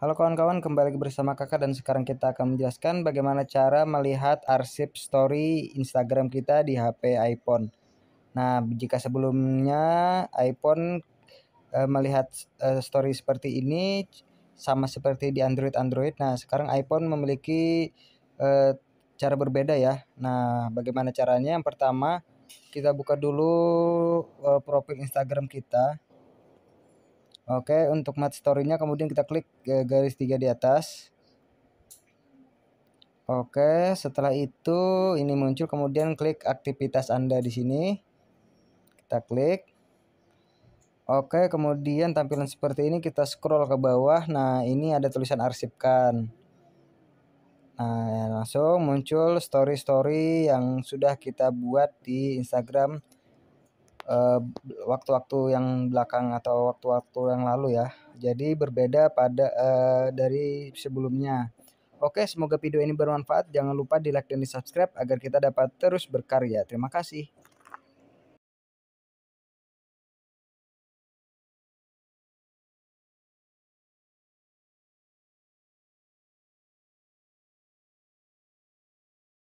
Halo kawan-kawan, kembali bersama kakak dan sekarang kita akan menjelaskan bagaimana cara melihat arsip story Instagram kita di HP iPhone. Nah, jika sebelumnya iPhone e, melihat e, story seperti ini sama seperti di Android Android. Nah, sekarang iPhone memiliki e, cara berbeda ya. Nah, bagaimana caranya? Yang pertama, kita buka dulu e, profil Instagram kita. Oke, untuk mat story-nya kemudian kita klik e, garis tiga di atas. Oke, setelah itu ini muncul kemudian klik aktivitas Anda di sini. Kita klik. Oke, kemudian tampilan seperti ini kita scroll ke bawah. Nah, ini ada tulisan arsipkan. Nah, langsung muncul story-story yang sudah kita buat di Instagram Eh, waktu-waktu uh, yang belakang atau waktu-waktu yang lalu ya. Jadi berbeda pada uh, dari sebelumnya. Oke, semoga video ini bermanfaat. Jangan lupa di like dan di subscribe agar kita dapat terus berkarya. Terima kasih.